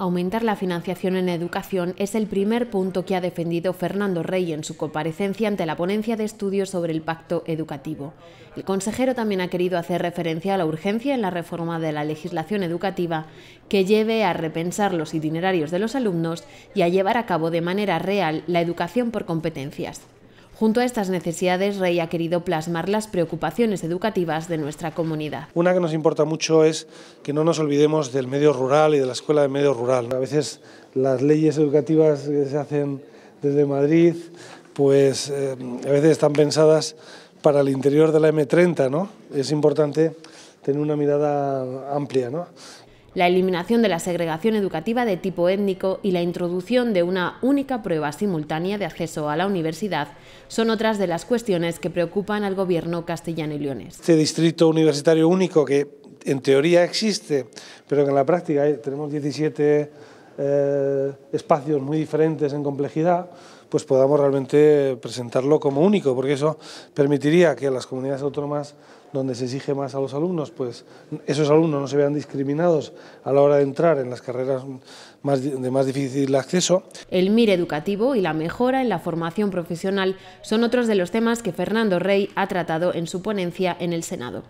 Aumentar la financiación en educación es el primer punto que ha defendido Fernando Rey en su comparecencia ante la ponencia de estudios sobre el pacto educativo. El consejero también ha querido hacer referencia a la urgencia en la reforma de la legislación educativa que lleve a repensar los itinerarios de los alumnos y a llevar a cabo de manera real la educación por competencias. Junto a estas necesidades, Rey ha querido plasmar las preocupaciones educativas de nuestra comunidad. Una que nos importa mucho es que no nos olvidemos del medio rural y de la escuela de medio rural. A veces las leyes educativas que se hacen desde Madrid, pues eh, a veces están pensadas para el interior de la M30, ¿no? Es importante tener una mirada amplia, ¿no? la eliminación de la segregación educativa de tipo étnico y la introducción de una única prueba simultánea de acceso a la universidad son otras de las cuestiones que preocupan al gobierno castellano y leones. Este distrito universitario único que en teoría existe, pero que en la práctica eh, tenemos 17 eh, espacios muy diferentes en complejidad, pues podamos realmente presentarlo como único, porque eso permitiría que las comunidades autónomas donde se exige más a los alumnos, pues esos alumnos no se vean discriminados a la hora de entrar en las carreras de más difícil acceso. El MIR educativo y la mejora en la formación profesional son otros de los temas que Fernando Rey ha tratado en su ponencia en el Senado.